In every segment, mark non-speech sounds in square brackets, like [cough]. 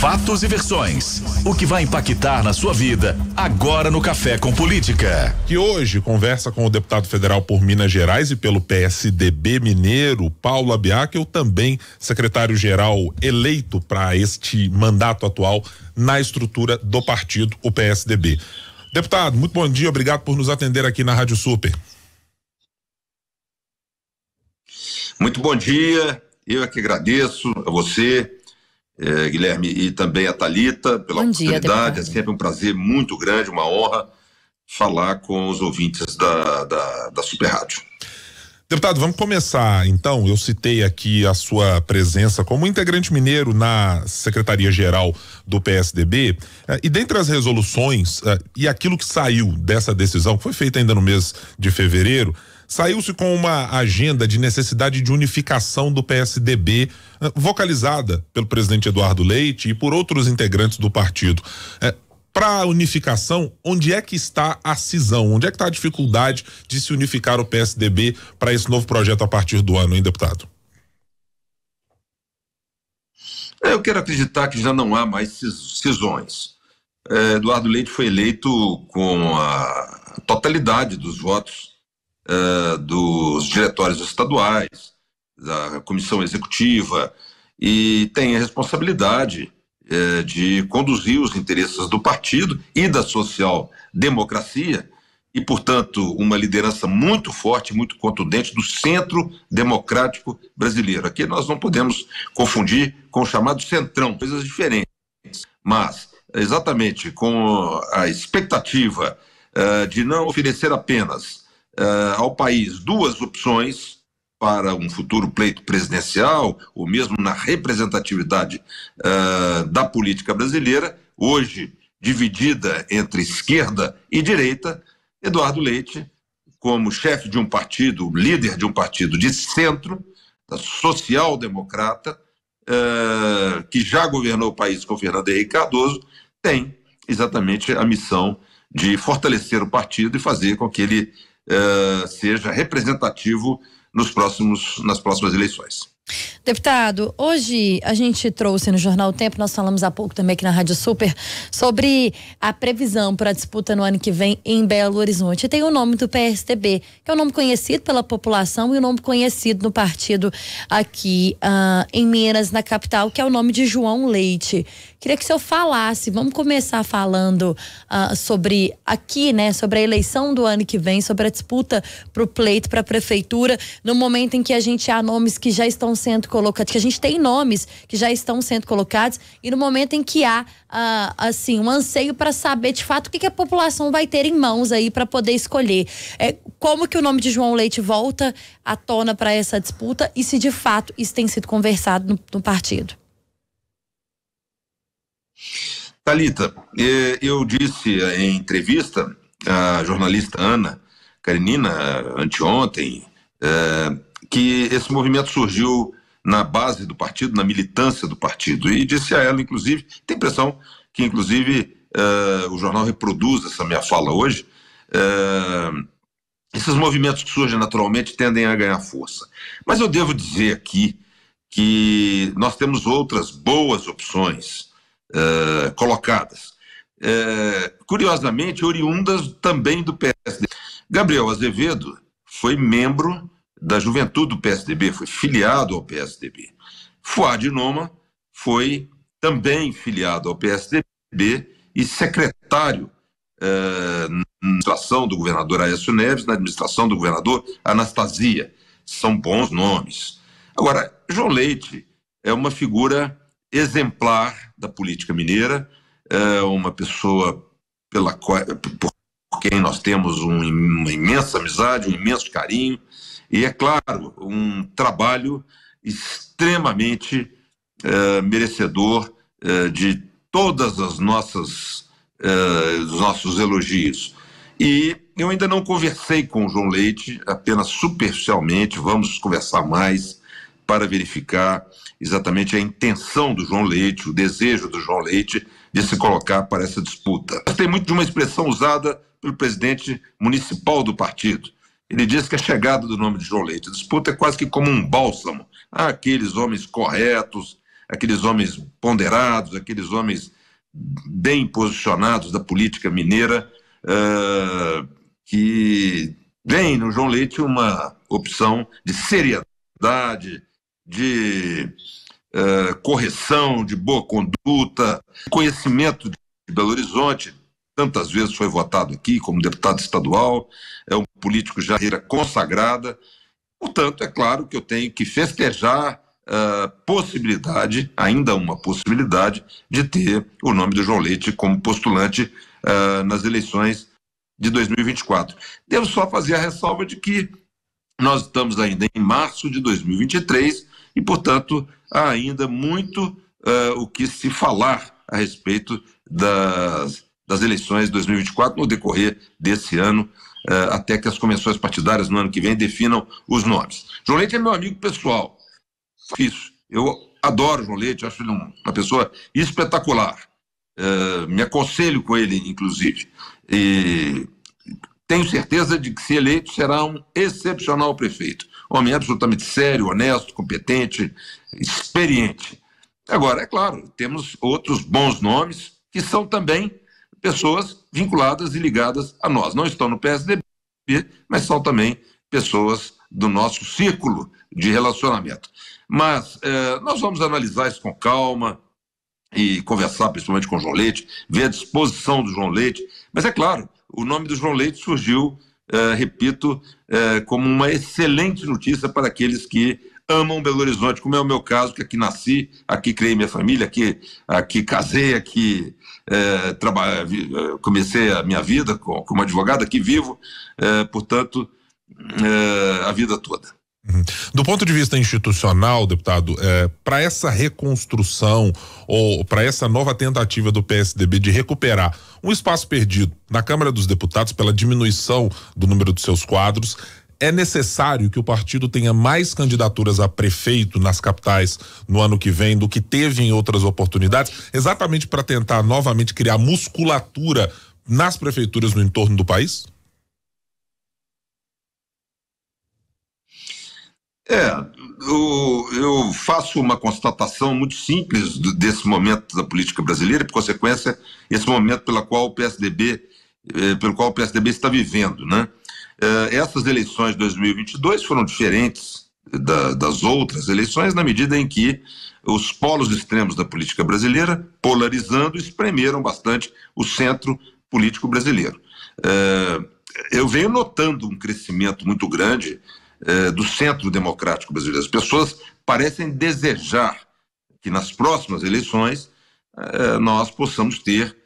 Fatos e versões. O que vai impactar na sua vida agora no Café com Política. Que hoje conversa com o deputado federal por Minas Gerais e pelo PSDB mineiro, Paulo Abiac, eu também secretário-geral eleito para este mandato atual na estrutura do partido, o PSDB. Deputado, muito bom dia, obrigado por nos atender aqui na Rádio Super. Muito bom dia, eu é que agradeço a você, é, Guilherme, e também a Talita pela Bom oportunidade. Dia, é sempre um prazer muito grande, uma honra falar com os ouvintes da, da, da Super Rádio. Deputado, vamos começar então. Eu citei aqui a sua presença como integrante mineiro na Secretaria-Geral do PSDB. É, e dentre as resoluções é, e aquilo que saiu dessa decisão, que foi feita ainda no mês de fevereiro, saiu-se com uma agenda de necessidade de unificação do PSDB, eh, vocalizada pelo presidente Eduardo Leite e por outros integrantes do partido. É, eh, para a unificação, onde é que está a cisão? Onde é que está a dificuldade de se unificar o PSDB para esse novo projeto a partir do ano, hein, deputado? É, eu quero acreditar que já não há mais cisões. Eh, Eduardo Leite foi eleito com a totalidade dos votos uh, dos diretórios estaduais, da comissão executiva, e tem a responsabilidade uh, de conduzir os interesses do partido e da social democracia, e, portanto, uma liderança muito forte, muito contundente do centro democrático brasileiro. Aqui nós não podemos confundir com o chamado centrão, coisas diferentes. Mas, exatamente com a expectativa uh, de não oferecer apenas uh, ao país duas opções para um futuro pleito presidencial, ou mesmo na representatividade uh, da política brasileira, hoje dividida entre esquerda e direita, Eduardo Leite, como chefe de um partido, líder de um partido de centro, social-democrata, uh, que já governou o país com Fernando Henrique Cardoso, tem exatamente a missão de fortalecer o partido e fazer com que ele eh, seja representativo nos próximos, nas próximas eleições. Deputado, hoje a gente trouxe no Jornal o Tempo, nós falamos há pouco também aqui na Rádio Super, sobre a previsão para a disputa no ano que vem em Belo Horizonte. tem o nome do PSDB, que é um nome conhecido pela população e um nome conhecido no partido aqui uh, em Minas, na capital, que é o nome de João Leite. Queria que o senhor falasse, vamos começar falando uh, sobre aqui, né, sobre a eleição do ano que vem, sobre a disputa para o pleito, para a prefeitura, no momento em que a gente há nomes que já estão sendo colocados, que a gente tem nomes que já estão sendo colocados, e no momento em que há, ah, assim, um anseio para saber de fato o que, que, a população vai ter em mãos aí para poder escolher. É, como que o nome de João Leite volta à tona para essa disputa e se de fato isso tem sido conversado no, no partido. Talita, eu disse em entrevista à jornalista Ana Karenina anteontem, eh, que esse movimento surgiu na base do partido, na militância do partido. E disse a ela, inclusive, tem impressão que, inclusive, uh, o jornal reproduz essa minha fala hoje. Uh, esses movimentos que surgem naturalmente tendem a ganhar força. Mas eu devo dizer aqui que nós temos outras boas opções uh, colocadas. curiosamente, oriundas também do PSD. Gabriel Azevedo foi membro da juventude do PSDB, foi filiado ao PSDB. Fuad Noma foi também filiado ao PSDB e secretário eh, na administração do governador Aécio Neves, na administração do governador Anastasia. São bons nomes. Agora, João Leite é uma figura exemplar da política mineira, é uma pessoa pela qual, por quem nós temos um, uma imensa amizade, um imenso carinho, e é claro, um trabalho extremamente eh, merecedor eh, de todas as nossas eh, os nossos elogios. E eu ainda não conversei com o João Leite, apenas superficialmente, vamos conversar mais para verificar exatamente a intenção do João Leite, o desejo do João Leite de se colocar para essa disputa. Tem muito de uma expressão usada pelo presidente municipal do partido, ele diz que a é chegada do nome de João Leite, a disputa é quase que como um bálsamo aqueles homens corretos, aqueles homens ponderados, aqueles homens bem posicionados da política mineira, uh, que vem no João Leite uma opção de seriedade, de uh, correção, de boa conduta, conhecimento de Belo Horizonte, tantas vezes foi votado aqui como deputado estadual, é um político já era consagrada. Portanto, é claro que eu tenho que festejar a ah, possibilidade, ainda uma possibilidade, de ter o nome do João Leite como postulante uh, nas eleições de 2024. Devo só fazer a ressalva de que nós estamos ainda em março de 2023 e, portanto, há ainda muito uh, o que se falar a respeito das das eleições de 2024 no decorrer desse ano, eh, até que as convenções partidárias no ano que vem definam os nomes. João Leite é meu amigo pessoal. Isso. Eu adoro João Leite, acho ele uma pessoa espetacular. Eh, me aconselho com ele, inclusive. E tenho certeza de que, se eleito, será um excepcional prefeito. Homem absolutamente sério, honesto, competente, experiente. Agora, é claro, temos outros bons nomes que são também pessoas vinculadas e ligadas a nós. Não estão no PSDB, mas são também pessoas do nosso círculo de relacionamento. Mas eh, nós vamos analisar isso com calma e conversar principalmente com o João Leite, ver a disposição do João Leite. Mas é claro, o nome do João Leite surgiu, eh, repito, eh, como uma excelente notícia para aqueles que amam Belo Horizonte, como é o meu caso, que aqui nasci, aqui criei minha família, aqui, aqui casei, aqui é, é comecei a minha vida como advogado, aqui vivo, é, portanto, é, a vida toda. Uhum. Do ponto de vista institucional, deputado, é, para essa reconstrução ou para essa nova tentativa do PSDB de recuperar um espaço perdido na Câmara dos Deputados pela diminuição do número dos seus quadros, é necessário que o partido tenha mais candidaturas a prefeito nas capitais no ano que vem do que teve em outras oportunidades, exatamente para tentar novamente criar musculatura nas prefeituras no entorno do país? É, eu, eu, faço uma constatação muito simples desse momento da política brasileira e, por consequência, esse momento pela qual o PSDB, eh, pelo qual o PSDB está vivendo, né? Eh, essas eleições de 2022 foram diferentes da, das outras eleições na medida em que os polos extremos da política brasileira, polarizando, espremeram bastante o centro político brasileiro. Eh, eu venho notando um crescimento muito grande eh, do centro democrático brasileiro. As pessoas parecem desejar que nas próximas eleições nós possamos ter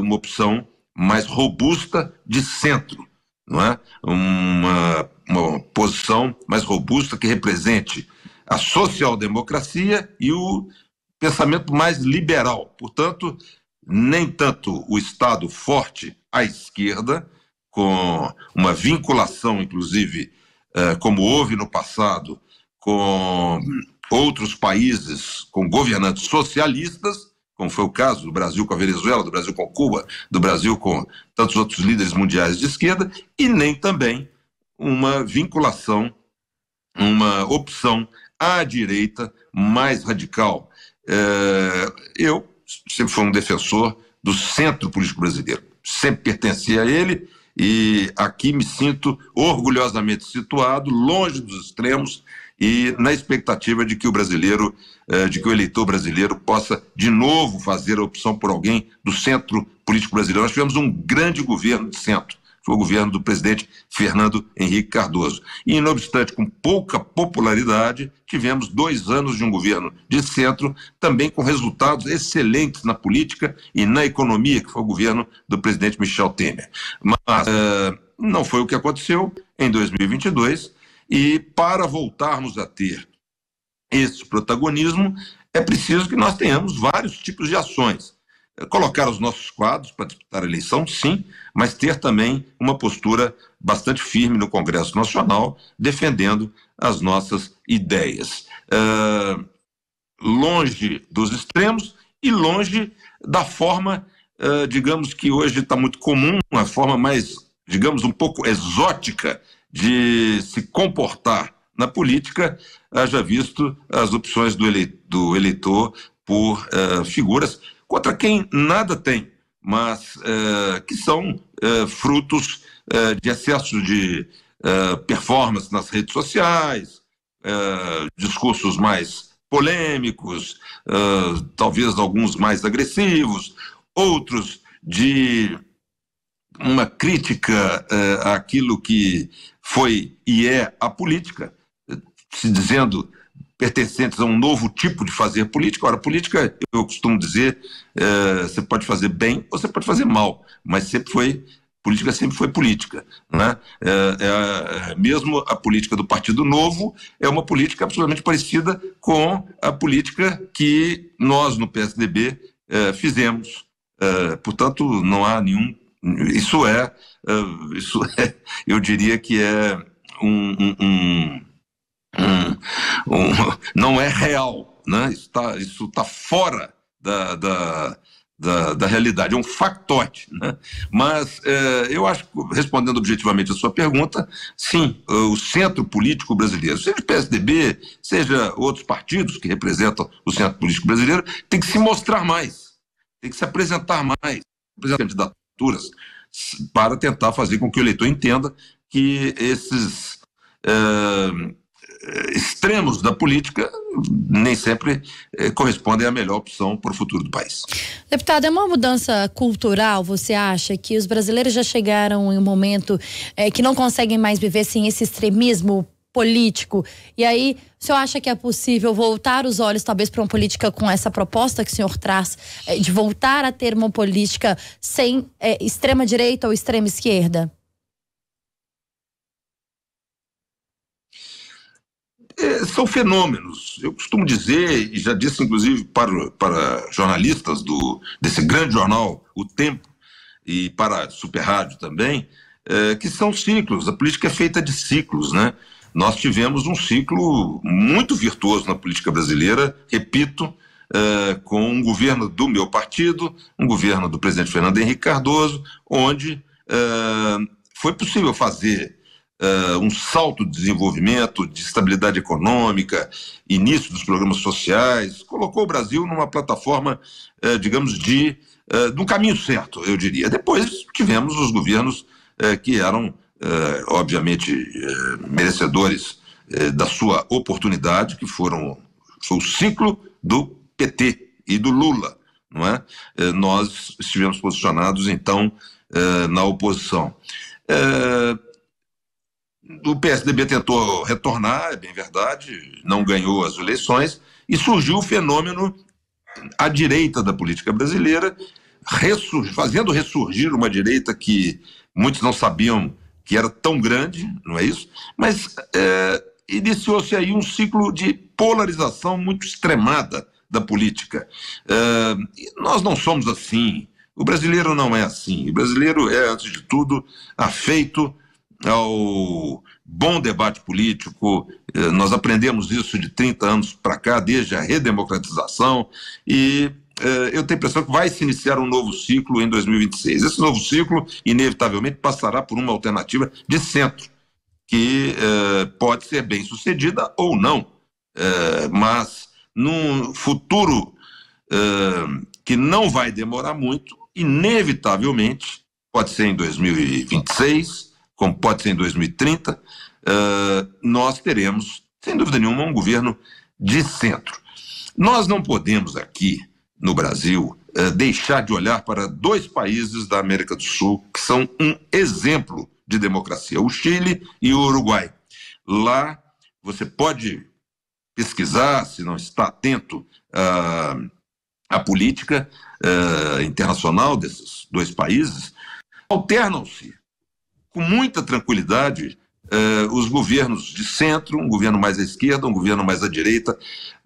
uma opção mais robusta de centro não é? uma, uma posição mais robusta que represente a social-democracia e o pensamento mais liberal. Portanto, nem tanto o Estado forte à esquerda, com uma vinculação, inclusive, eh, como houve no passado, com outros países com governantes socialistas, como foi o caso do Brasil com a Venezuela, do Brasil com Cuba, do Brasil com tantos outros líderes mundiais de esquerda, e nem também uma vinculação, uma opção à direita mais radical. É, eu sempre fui um defensor do centro político brasileiro, sempre pertenci a ele e aqui me sinto orgulhosamente situado, longe dos extremos e na expectativa de que o brasileiro, eh, de que o eleitor brasileiro possa de novo fazer a opção por alguém do centro político brasileiro. Nós tivemos um grande governo de centro, foi o governo do presidente Fernando Henrique Cardoso. E, não obstante, com pouca popularidade, tivemos dois anos de um governo de centro, também com resultados excelentes na política e na economia, que foi o governo do presidente Michel Temer. Mas uh, não foi o que aconteceu em 2022 e para voltarmos a ter esse protagonismo, é preciso que nós tenhamos vários tipos de ações. É, colocar os nossos quadros para disputar a eleição, sim, mas ter também uma postura bastante firme no Congresso Nacional, defendendo as nossas ideias. Uh, longe dos extremos e longe da forma, uh, digamos que hoje está muito comum, a forma mais, digamos, um pouco exótica de se comportar na política, haja visto as opções do, ele, do eleitor por uh, figuras contra quem nada tem, mas uh, que são uh, frutos de excesso de performance nas redes sociais, discursos mais polêmicos, talvez alguns mais agressivos, outros de uma crítica uh, àquilo que foi e é a política, se dizendo pertencentes a um novo tipo de fazer política. Ora, política, eu costumo dizer, uh, você pode fazer bem ou você pode fazer mal, mas sempre foi política sempre foi política, né? É, é, mesmo a política do Partido Novo é uma política absolutamente parecida com a política que nós no PSDB é, fizemos. portanto, não há nenhum isso é, eh, isso [laughs] é, eu diria que é um, um, um, não é real, né? Isso está isso tá fora da, da, da, da, realidade, é um factote, né? Mas eh, eu acho, respondendo objetivamente a sua pergunta, sim, eh, o centro político brasileiro, seja o PSDB, seja outros partidos que representam o centro político brasileiro, tem que se mostrar mais, tem que se apresentar mais, apresentar candidato para tentar fazer com que o eleitor entenda que esses é, extremos da política nem sempre é, correspondem à melhor opção para o futuro do país. Deputado, é uma mudança cultural, você acha, que os brasileiros já chegaram em um momento é, que não conseguem mais viver sem esse extremismo político. E aí, o senhor acha que é possível voltar os olhos, talvez, para uma política com essa proposta que o senhor traz, eh, de voltar a ter uma política sem é, eh, extrema-direita ou extrema-esquerda? É, são fenômenos. Eu costumo dizer, e já disse inclusive para, para jornalistas do, desse grande jornal, O Tempo, e para a Super Rádio também, é, que são ciclos. A política é feita de ciclos, né? nós tivemos um ciclo muito virtuoso na política brasileira, repito, Uh, com um governo do meu partido, um governo do presidente Fernando Henrique Cardoso, onde uh, foi possível fazer uh, um salto de desenvolvimento, de estabilidade econômica, início dos programas sociais, colocou o Brasil numa plataforma, digamos, de, de um caminho certo, eu diria. Depois tivemos os governos que eram eh, obviamente, eh, merecedores eh, da sua oportunidade, que foram foi o ciclo do PT e do Lula, não é? Eh, nós estivemos posicionados, então, eh, na oposição. o PSDB tentou retornar, é bem verdade, não ganhou as eleições, e surgiu o fenômeno à direita da política brasileira, fazendo ressurgir uma direita que muitos não sabiam que era tão grande, não é isso? Mas é, iniciou-se aí um ciclo de polarização muito extremada da política. É, nós não somos assim. O brasileiro não é assim. O brasileiro é, antes de tudo, afeito ao bom debate político. É, nós aprendemos isso de 30 anos para cá, desde a redemocratização, e eh, eu tenho a impressão que vai se iniciar um novo ciclo em 2026. Esse novo ciclo, inevitavelmente, passará por uma alternativa de centro, que eh, pode ser bem sucedida ou não, eh, mas num futuro que não vai demorar muito, inevitavelmente, pode ser em 2026, como pode ser em 2030, nós teremos, sem dúvida nenhuma, um governo de centro. Nós não podemos aqui no Brasil eh, deixar de olhar para dois países da América do Sul que são um exemplo de democracia: o Chile e o Uruguai. Lá você pode pesquisar, se não está atento à, ah, à política eh, internacional desses dois países, alternam-se com muita tranquilidade uh, os governos de centro, um governo mais à esquerda, um governo mais à direita,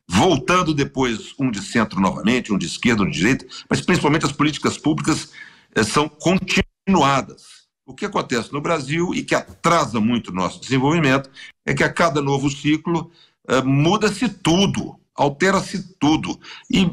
voltando depois um de centro novamente, um de esquerda, um de direita, mas principalmente as políticas públicas eh, são continuadas. O que acontece no Brasil e que atrasa muito o nosso desenvolvimento é que a cada novo ciclo eh, muda-se tudo, altera-se tudo, e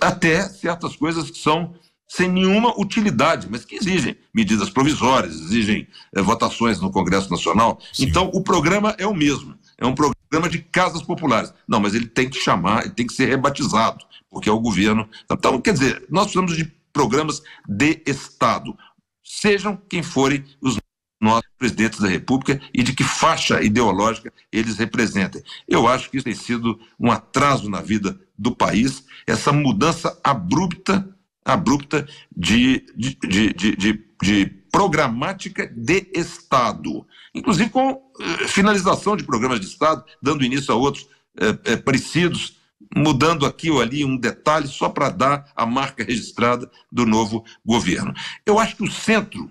até certas coisas que são sem nenhuma utilidade, mas que exigem medidas provisórias, exigem eh, votações no Congresso Nacional. Sim. Então, o programa é o mesmo. É um programa programa de casas populares. Não, mas ele tem que chamar, ele tem que ser rebatizado, porque é o governo. Então, quer dizer, nós precisamos de programas de Estado, sejam quem forem os nossos presidentes da República e de que faixa ideológica eles representem. Eu acho que isso tem sido um atraso na vida do país, essa mudança abrupta, abrupta de, de, de, de programática de Estado, inclusive com eh, finalização de programas de Estado, dando início a outros eh, eh, parecidos, mudando aqui ou ali um detalhe só para dar a marca registrada do novo governo. Eu acho que o centro,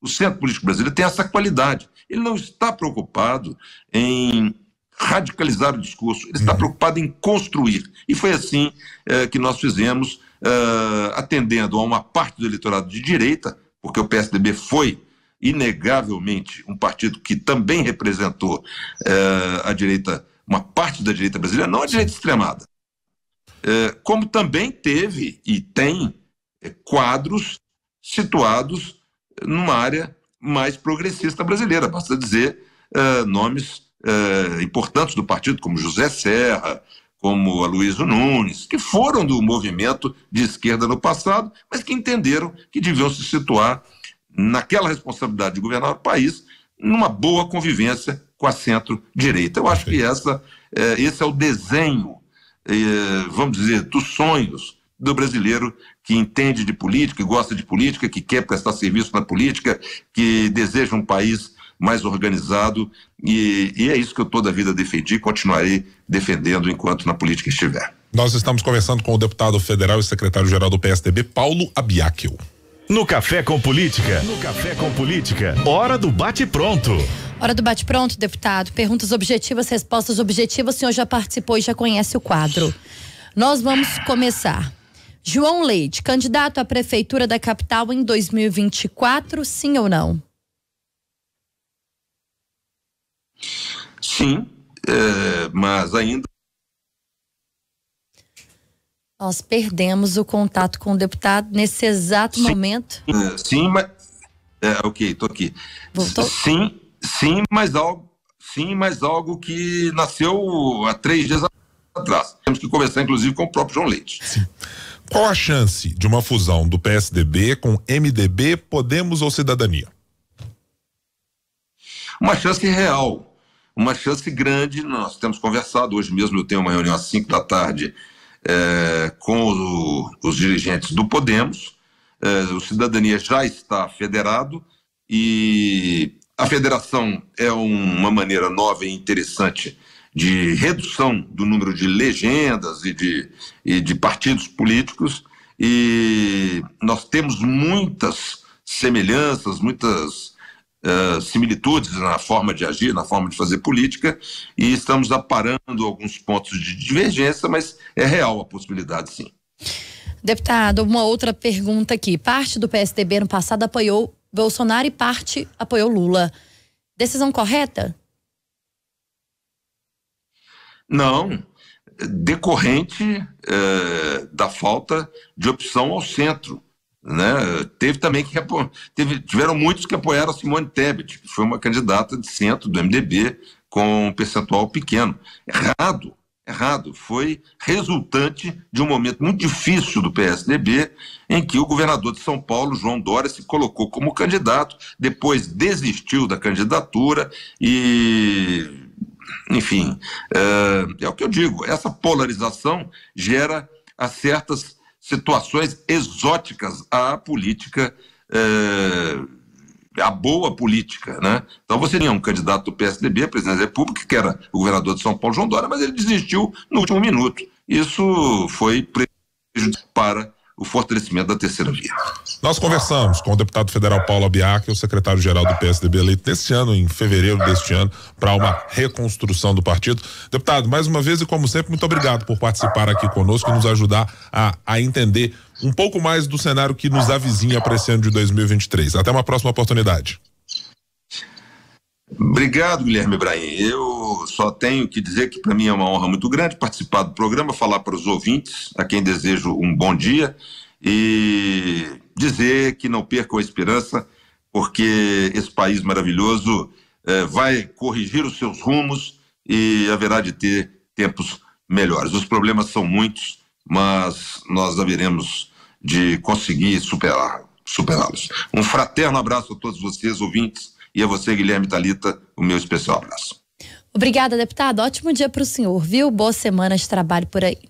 o centro político brasileiro tem essa qualidade. Ele não está preocupado em radicalizar o discurso, ele está uhum. preocupado em construir. E foi assim que nós fizemos, atendendo a uma parte do eleitorado de direita, porque o PSDB foi inegavelmente um partido que também representou eh, a direita, uma parte da direita brasileira, não a direita extremada, eh, como também teve e tem eh, quadros situados numa área mais progressista brasileira. Basta dizer nomes importantes do partido, como José Serra, como Aloysio Nunes, que foram do movimento de esquerda no passado, mas que entenderam que deviam se situar naquela responsabilidade de governar o país numa boa convivência com a centro-direita. Eu acho que essa, é, esse é o desenho, é, vamos dizer, dos sonhos do brasileiro que entende de política, que gosta de política, que quer prestar serviço na política, que deseja um país mais organizado, e, e é isso que eu toda a vida defendi e continuarei defendendo enquanto na política estiver. Nós estamos conversando com o deputado federal e secretário-geral do PSDB, Paulo Abiaquil. No Café com Política. No Café com Política. Hora do bate-pronto. Hora do bate-pronto, deputado. Perguntas objetivas, respostas objetivas. O senhor já participou e já conhece o quadro. Nós vamos começar. João Leite, candidato à prefeitura da capital em 2024, sim ou não? Sim, é, mas ainda. Nós perdemos o contato com o deputado nesse exato sim, momento. É, sim, mas. É, ok, estou aqui. Voltou? Sim, sim, mas algo. Sim, mas algo que nasceu há três dias atrás. Temos que conversar, inclusive, com o próprio João Leite. Sim. Qual a chance de uma fusão do PSDB com MDB, Podemos ou Cidadania? Uma chance real uma chance grande. Nós temos conversado, hoje mesmo eu tenho uma reunião às 5 da tarde é, com o, os dirigentes do Podemos. É, o Cidadania já está federado e a federação é uma maneira nova e interessante de redução do número de legendas e de, e de partidos políticos. E nós temos muitas semelhanças, muitas uh, similitudes na forma de agir, na forma de fazer política, e estamos aparando alguns pontos de divergência, mas é real a possibilidade, sim. Deputado, uma outra pergunta aqui. Parte do PSDB no passado apoiou Bolsonaro e parte apoiou Lula. Decisão correta? Não. Decorrente eh, da falta de opção ao centro. Né? Teve também que teve, tiveram muitos que apoiaram a Simone Tebet, que foi uma candidata de centro do MDB com um percentual pequeno. Errado, errado. Foi resultante de um momento muito difícil do PSDB, em que o governador de São Paulo, João Dória, se colocou como candidato, depois desistiu da candidatura e enfim, é, é, o que eu digo, essa polarização gera a certas situações exóticas à política, eh, à boa política. Né? Então você tinha um candidato do PSDB, presidente da República, que era o governador de São Paulo, João Dória, mas ele desistiu no último minuto. Isso foi prejudicial para o fortalecimento da terceira via. Nós conversamos com o deputado federal Paulo que é o secretário-geral do PSDB eleito nesse ano, em fevereiro deste ano, para uma reconstrução do partido. Deputado, mais uma vez e como sempre, muito obrigado por participar aqui conosco e nos ajudar a, a entender um pouco mais do cenário que nos avizinha para esse ano de 2023. Até uma próxima oportunidade. Obrigado, Guilherme Ibrahim. Eu só tenho que dizer que para mim é uma honra muito grande participar do programa, falar para os ouvintes, a quem desejo um bom dia e dizer que não percam a esperança, porque esse país maravilhoso é, vai corrigir os seus rumos e haverá de ter tempos melhores. Os problemas são muitos, mas nós haveremos de conseguir superar, superá-los. Um fraterno abraço a todos vocês, ouvintes e a você, Guilherme Talita, o meu especial abraço. Obrigada, deputado. Ótimo dia para o senhor, viu? Boa semana de trabalho por aí.